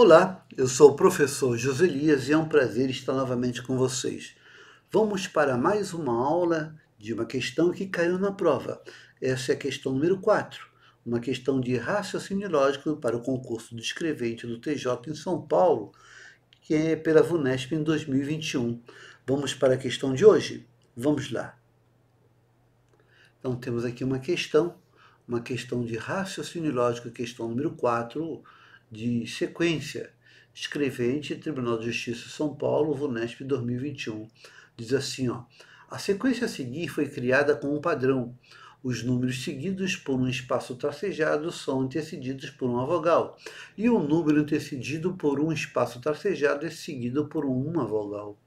Olá, eu sou o professor Joselias e é um prazer estar novamente com vocês. Vamos para mais uma aula de uma questão que caiu na prova. Essa é a questão número 4, uma questão de raciocínio lógico para o concurso do escrevente do TJ em São Paulo, que é pela VUNESP em 2021. Vamos para a questão de hoje? Vamos lá. Então temos aqui uma questão, uma questão de raciocínio lógico, questão número 4, de sequência. Escrevente, Tribunal de Justiça São Paulo, VUNESP 2021. Diz assim, ó, a sequência a seguir foi criada com um padrão. Os números seguidos por um espaço tracejado são antecedidos por uma vogal, e o número antecedido por um espaço tracejado é seguido por uma vogal.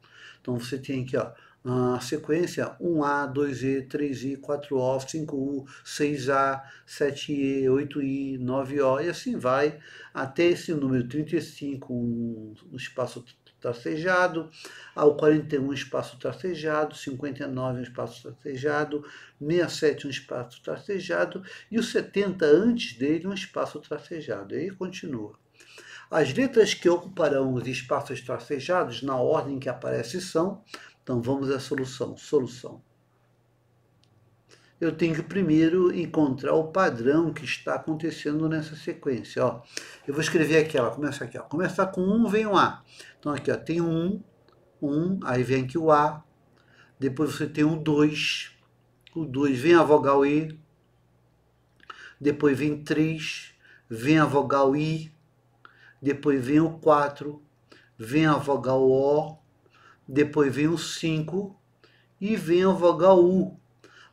Então você tem aqui, ó, a sequência 1A, 2E, 3I, 4O, 5U, 6A, 7E, 8I, 9O, e assim vai até esse número 35, um espaço tracejado, ao 41 espaço tracejado, 59 um espaço tracejado, 67 um espaço tracejado e o 70 antes dele um espaço tracejado. E aí continua. As letras que ocuparão os espaços tracejados na ordem que aparece são então vamos à solução. Solução. Eu tenho que primeiro encontrar o padrão que está acontecendo nessa sequência. Ó, eu vou escrever aqui, ela começa aqui. Ó. Começa com 1, um, vem o A. Então aqui ó, tem um, um, aí vem aqui o A. Depois você tem o 2. O 2 vem a vogal E. Depois vem 3. Vem a vogal I. Depois vem o 4. Vem a vogal O depois vem o 5 e vem a vogal U.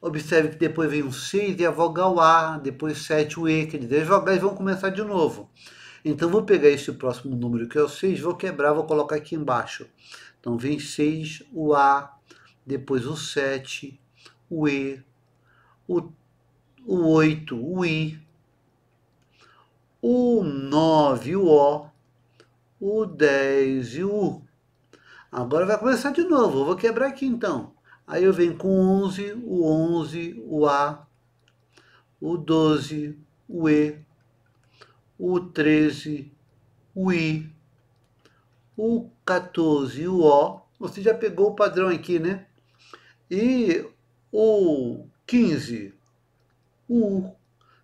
Observe que depois vem o 6 e a vogal A, depois 7 o E, quer dizer, as vogais vão começar de novo. Então vou pegar esse próximo número que é o 6, vou quebrar, vou colocar aqui embaixo. Então vem 6, o A, depois o 7, o E, o, o 8, o I, o 9, o O, o 10 e o U. Agora vai começar de novo, eu vou quebrar aqui então. Aí eu venho com 11, o 11, o A, o 12, o E, o 13, o I, o 14, o O. Você já pegou o padrão aqui, né? E o 15, o U.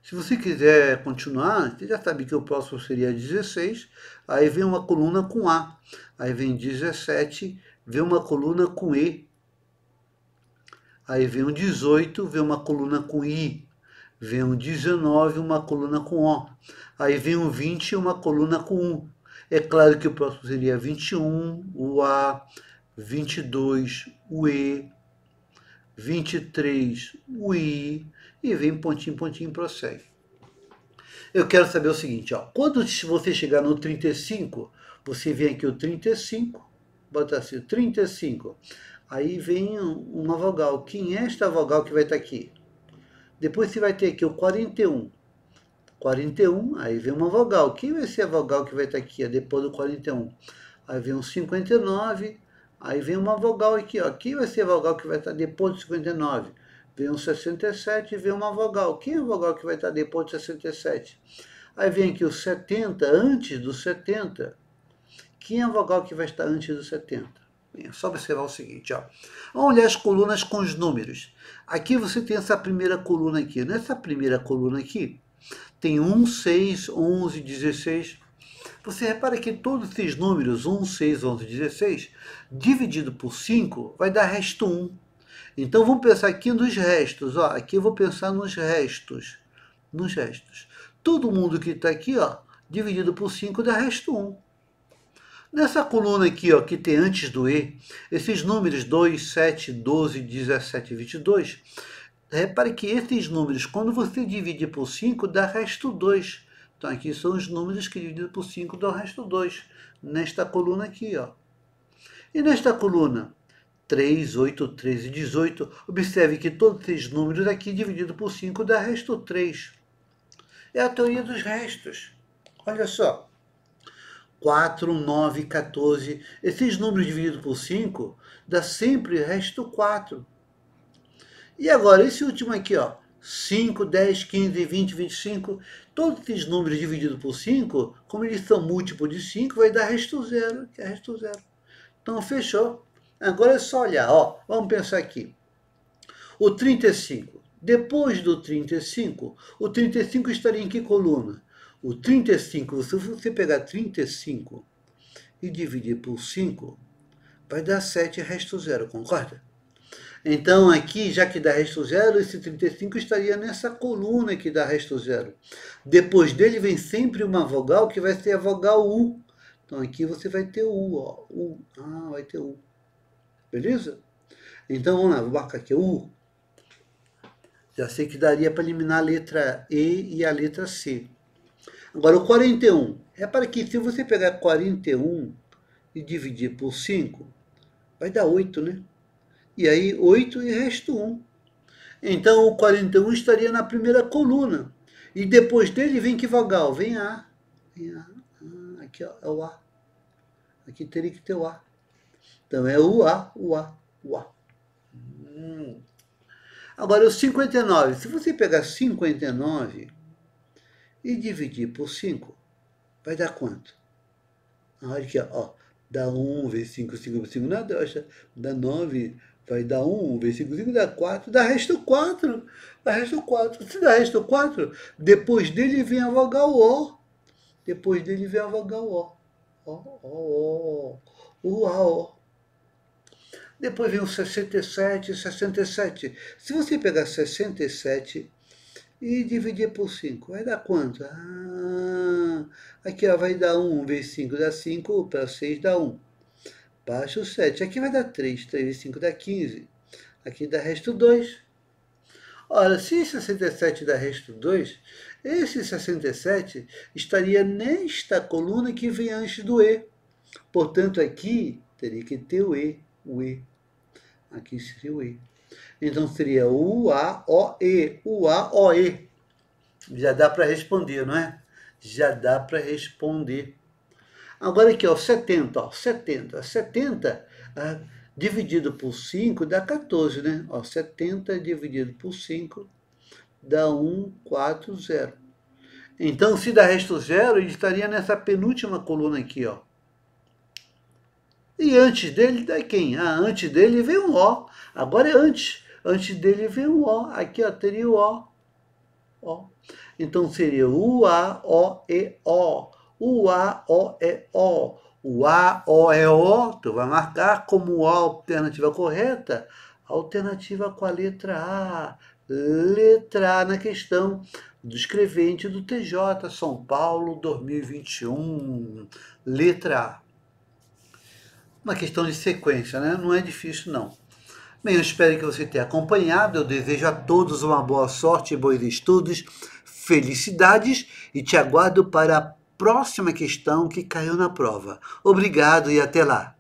Se você quiser continuar, você já sabe que o próximo seria 16, aí vem uma coluna com A, aí vem 17, vem uma coluna com E, aí vem um 18, vem uma coluna com I, vem um 19, uma coluna com O, aí vem um 20, uma coluna com U. É claro que o próximo seria 21, o A, 22, o E, 23, o e vem pontinho, pontinho, prossegue. Eu quero saber o seguinte, ó, quando você chegar no 35, você vem aqui o 35, bota assim, 35. Aí vem uma vogal. Quem é esta vogal que vai estar tá aqui? Depois você vai ter aqui o 41. 41, aí vem uma vogal. Quem vai ser a vogal que vai estar tá aqui? depois do 41. Aí vem um 59, Aí vem uma vogal aqui, ó. Quem vai ser a vogal que vai estar tá depois de 59? Vem um 67 e vem uma vogal. Quem é a vogal que vai estar tá depois de 67? Aí vem aqui o 70, antes do 70. Quem é a vogal que vai estar antes do 70? Bem, é só observar o seguinte, ó. Vamos olhar as colunas com os números. Aqui você tem essa primeira coluna aqui. Nessa primeira coluna aqui, tem 1, 6, 11, 16, você repara que todos esses números, 1, 6, 11, 16, dividido por 5, vai dar resto 1. Então vamos pensar aqui nos restos. Ó, aqui eu vou pensar nos restos. Nos restos. Todo mundo que está aqui, ó, dividido por 5 dá resto 1. Nessa coluna aqui, ó, que tem antes do E, esses números 2, 7, 12, 17 e 22, repare que esses números, quando você divide por 5, dá resto 2. Então aqui são os números que dividido por 5 dá o resto 2, nesta coluna aqui. Ó. E nesta coluna 3, 8, 13 18, observe que todos esses números aqui dividido por 5 dá resto 3. É a teoria dos restos. Olha só. 4, 9, 14. Esses números divididos por 5 dá sempre resto 4. E agora, esse último aqui, ó. 5, 10, 15, 20, 25, todos esses números divididos por 5, como eles são múltiplos de 5, vai dar resto zero, que é resto zero. Então, fechou. Agora é só olhar, ó, vamos pensar aqui. O 35. Depois do 35, o 35 estaria em que coluna? O 35, se você pegar 35 e dividir por 5, vai dar 7 resto zero, concorda? Então, aqui, já que dá resto zero, esse 35 estaria nessa coluna que dá resto zero. Depois dele vem sempre uma vogal, que vai ser a vogal U. Então, aqui você vai ter U, ó. U. Ah, vai ter U. Beleza? Então, vamos lá, vou marcar aqui U. Já sei que daria para eliminar a letra E e a letra C. Agora, o 41. Repara que se você pegar 41 e dividir por 5, vai dar 8, né? E aí 8 e resto 1. Então o 41 estaria na primeira coluna. E depois dele vem que vogal? Vem A. Vem A. Ah, aqui ó, é o A. Aqui teria que ter o A. Então é o A, o A, o A. Hum. Agora o 59. Se você pegar 59 e dividir por 5, vai dar quanto? Ah, olha aqui, ó. Dá 1 vezes 5, 5 vezes 5, nada, dá 9 Vai dar 1, um, versículo 5 dá 4, dá resto 4, dá resto 4. Se dá resto 4, depois dele vem a vogal O. Depois dele vem a vogal O. O, O, O, U, A, O. Depois vem o 67, 67. Se você pegar 67 e dividir por 5, vai dar quanto? Ah, aqui ó, vai dar 1 vezes 5 dá 5, para 6 dá 1 baixo 7. Aqui vai dar 3. 3 e 5 dá 15. Aqui dá resto 2. Ora, se 67 dá resto 2, esse 67 estaria nesta coluna que vem antes do E. Portanto, aqui teria que ter o E. O E. Aqui seria o E. Então seria U, A, O, E. U, A, O, E. Já dá para responder, não é? Já dá para responder. Agora aqui, ó, 70, ó, 70, 70 ah, dividido por 5 dá 14, né? Ó, 70 dividido por 5 dá 1, 4, 0. Então, se dá resto zero, ele estaria nessa penúltima coluna aqui, ó. E antes dele dá quem? Ah, antes dele vem um O. Agora é antes. Antes dele vem um O. Aqui, ó, teria o O. o. Então seria U, A, O, E, O o A, O, E, O. O A, O, E, O, tu vai marcar como a alternativa correta, alternativa com a letra A. Letra A na questão do escrevente do TJ São Paulo 2021. Letra A. Uma questão de sequência, né? Não é difícil, não. Bem, eu espero que você tenha acompanhado. Eu desejo a todos uma boa sorte, bons estudos, felicidades e te aguardo para a próxima questão que caiu na prova. Obrigado e até lá!